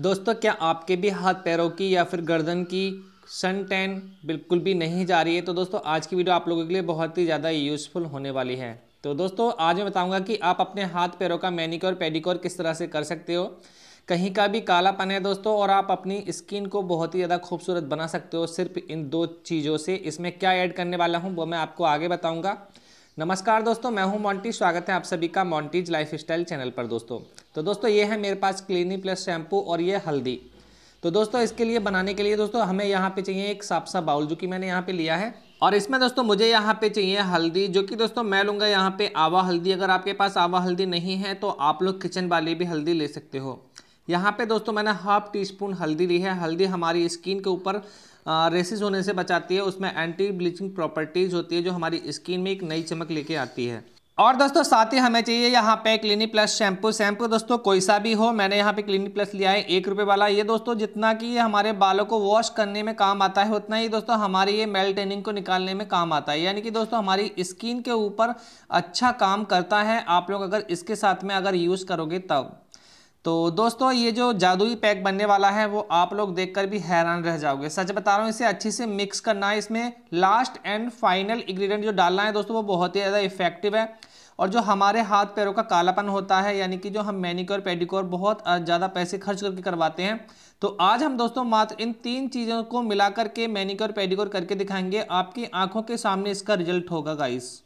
दोस्तों क्या आपके भी हाथ पैरों की या फिर गर्दन की सन टैन बिल्कुल भी नहीं जा रही है तो दोस्तों आज की वीडियो आप लोगों के लिए बहुत ही ज़्यादा यूज़फुल होने वाली है तो दोस्तों आज मैं बताऊंगा कि आप अपने हाथ पैरों का मैनिक्योर पेडिक्योर किस तरह से कर सकते हो कहीं का भी कालापन है दोस्तों और आप अपनी स्किन को बहुत ही ज़्यादा खूबसूरत बना सकते हो सिर्फ इन दो चीज़ों से इसमें क्या ऐड करने वाला हूँ वो मैं आपको आगे बताऊँगा नमस्कार दोस्तों मैं हूं मॉन्टी स्वागत है आप सभी का मॉन्टीज लाइफस्टाइल चैनल पर दोस्तों तो दोस्तों ये है मेरे पास क्लीनी प्लस शैम्पू और ये हल्दी तो दोस्तों इसके लिए बनाने के लिए दोस्तों हमें यहाँ पे चाहिए एक साफ सा बाउल जो कि मैंने यहाँ पे लिया है और इसमें दोस्तों मुझे यहाँ पे चाहिए हल्दी जो कि दोस्तों मैं लूँगा यहाँ पे आवा हल्दी अगर आपके पास आवा हल्दी नहीं है तो आप लोग किचन वाली भी हल्दी ले सकते हो यहाँ पे दोस्तों मैंने हाफ टी स्पून हल्दी ली है हल्दी हमारी स्किन के ऊपर रेसिस होने से बचाती है उसमें एंटी ब्लीचिंग प्रॉपर्टीज़ होती है जो हमारी स्किन में एक नई चमक लेके आती है और दोस्तों साथ ही हमें चाहिए यहाँ पे क्लिनिक प्लस शैम्पू शैम्पू दोस्तों कोई सा भी हो मैंने यहाँ पे क्लिनिक प्लस लिया है एक रुपये वाला ये दोस्तों जितना कि ये हमारे बालों को वॉश करने में काम आता है उतना ही दोस्तों हमारी ये मेल्टेनिंग को निकालने में काम आता है यानी कि दोस्तों हमारी स्किन के ऊपर अच्छा काम करता है आप लोग अगर इसके साथ में अगर यूज़ करोगे तब तो दोस्तों ये जो जादुई पैक बनने वाला है वो आप लोग देखकर भी हैरान रह जाओगे सच बता रहा हूँ इसे अच्छे से मिक्स करना है इसमें लास्ट एंड फाइनल इंग्रेडिएंट जो डालना है दोस्तों वो बहुत ही ज़्यादा इफेक्टिव है और जो हमारे हाथ पैरों का कालापन होता है यानी कि जो हम मैनिक्योर पेडिक्योर बहुत ज़्यादा पैसे खर्च करके करवाते हैं तो आज हम दोस्तों मात्र इन तीन चीज़ों को मिला के मैनिक्योर पेडिक्योर करके दिखाएंगे आपकी आँखों के सामने इसका रिजल्ट होगा गाइस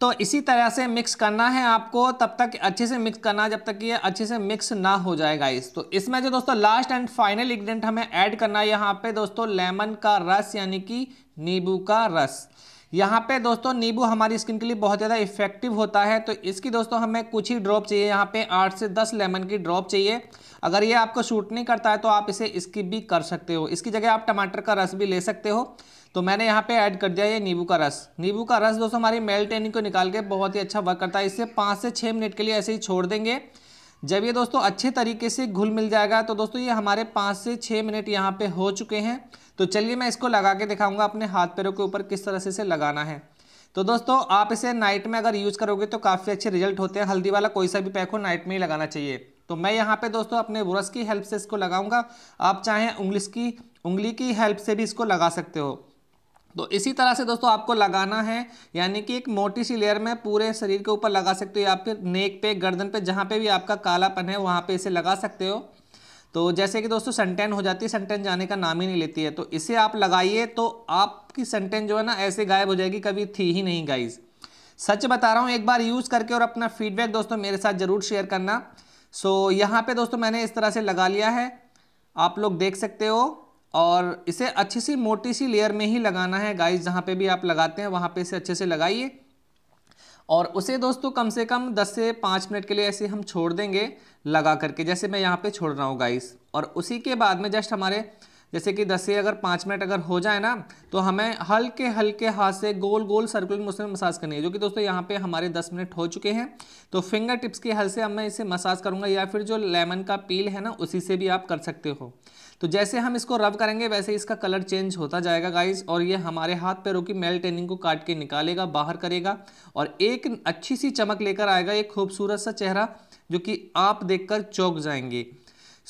तो इसी तरह से मिक्स करना है आपको तब तक अच्छे से मिक्स करना जब तक ये अच्छे से मिक्स ना हो जाए गाइस तो इसमें जो दोस्तों लास्ट एंड फाइनल इंग्रेडिएंट हमें ऐड करना है यहाँ पे दोस्तों लेमन का रस यानी कि नींबू का रस यहाँ पे दोस्तों नींबू हमारी स्किन के लिए बहुत ज़्यादा इफेक्टिव होता है तो इसकी दोस्तों हमें कुछ ही ड्रॉप चाहिए यहाँ पे आठ से दस लेमन की ड्रॉप चाहिए अगर ये आपको शूट नहीं करता है तो आप इसे स्किप भी कर सकते हो इसकी जगह आप टमाटर का रस भी ले सकते हो तो मैंने यहाँ पे ऐड कर दिया ये नींबू का रस नींबू का रस दोस्तों हमारी मेल्टेनिंग को निकाल के बहुत ही अच्छा वर्क करता है इसे पाँच से छः मिनट के लिए ऐसे ही छोड़ देंगे जब ये दोस्तों अच्छे तरीके से घुल मिल जाएगा तो दोस्तों ये हमारे पाँच से छः मिनट यहाँ पे हो चुके हैं तो चलिए मैं इसको लगा के दिखाऊंगा अपने हाथ पैरों के ऊपर किस तरह से इसे लगाना है तो दोस्तों आप इसे नाइट में अगर यूज़ करोगे तो काफ़ी अच्छे रिजल्ट होते हैं हल्दी वाला कोई सा भी पैक हो नाइट में ही लगाना चाहिए तो मैं यहाँ पे दोस्तों अपने ब्रश की हेल्प से इसको लगाऊंगा आप चाहें उंगली की उंगली की हेल्प से भी इसको लगा सकते हो तो इसी तरह से दोस्तों आपको लगाना है यानी कि एक मोटी सी लेयर में पूरे शरीर के ऊपर लगा सकते हो या फिर नेक पे गर्दन पे जहाँ पे भी आपका कालापन है वहाँ पे इसे लगा सकते हो तो जैसे कि दोस्तों सनटेन हो जाती है सनटेन जाने का नाम ही नहीं लेती है तो इसे आप लगाइए तो आपकी सनटेन जो है ना ऐसे गायब हो जाएगी कभी थी ही नहीं गाइज सच बता रहा हूँ एक बार यूज़ करके और अपना फीडबैक दोस्तों मेरे साथ ज़रूर शेयर करना सो यहाँ पर दोस्तों मैंने इस तरह से लगा लिया है आप लोग देख सकते हो और इसे अच्छी सी मोटी सी लेयर में ही लगाना है गाइस जहाँ पे भी आप लगाते हैं वहाँ पे इसे अच्छे से लगाइए और उसे दोस्तों कम से कम 10 से 5 मिनट के लिए ऐसे हम छोड़ देंगे लगा करके जैसे मैं यहाँ पे छोड़ रहा हूँ गाइस और उसी के बाद में जस्ट हमारे जैसे कि 10 से अगर 5 मिनट अगर हो जाए ना तो हमें हल्के हल्के हाथ से गोल गोल सर्कुलर मोशन में मसाज करनी है जो कि दोस्तों यहाँ पे हमारे 10 मिनट हो चुके हैं तो फिंगर टिप्स के हल से अब मैं इसे मसाज करूँगा या फिर जो लेमन का पील है ना उसी से भी आप कर सकते हो तो जैसे हम इसको रब करेंगे वैसे इसका कलर चेंज होता जाएगा गाइज और ये हमारे हाथ पैरों की मेल टेनिंग को काट के निकालेगा बाहर करेगा और एक अच्छी सी चमक लेकर आएगा एक खूबसूरत सा चेहरा जो कि आप देखकर चौक जाएंगे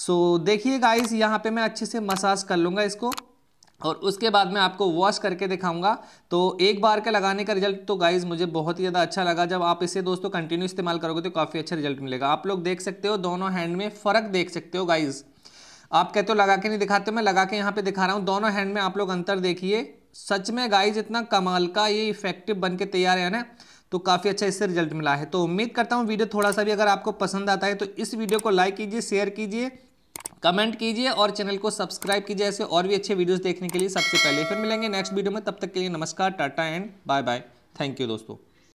सो देखिए गाइस यहाँ पे मैं अच्छे से मसाज कर लूँगा इसको और उसके बाद मैं आपको वॉश करके दिखाऊंगा तो एक बार के लगाने का रिजल्ट तो गाइज़ मुझे बहुत ही ज़्यादा अच्छा लगा जब आप इसे दोस्तों कंटिन्यू इस्तेमाल करोगे तो काफ़ी अच्छा रिजल्ट मिलेगा आप लोग देख सकते हो दोनों हैंड में फ़र्क देख सकते हो गाइज़ आप कहते हो लगा के नहीं दिखाते मैं लगा के यहाँ पे दिखा रहा हूँ दोनों हैंड में आप लोग अंतर देखिए सच में गाइज इतना कमाल का ये इफेक्टिव बन के तैयार है ना तो काफ़ी अच्छा इससे रिजल्ट मिला है तो उम्मीद करता हूँ वीडियो थोड़ा सा भी अगर आपको पसंद आता है तो इस वीडियो को लाइक कीजिए शेयर कीजिए कमेंट कीजिए और चैनल को सब्सक्राइब कीजिए ऐसे और भी अच्छे वीडियोस देखने के लिए सबसे पहले फिर मिलेंगे नेक्स्ट वीडियो में तब तक के लिए नमस्कार ta ta and bye bye thank you दोस्तों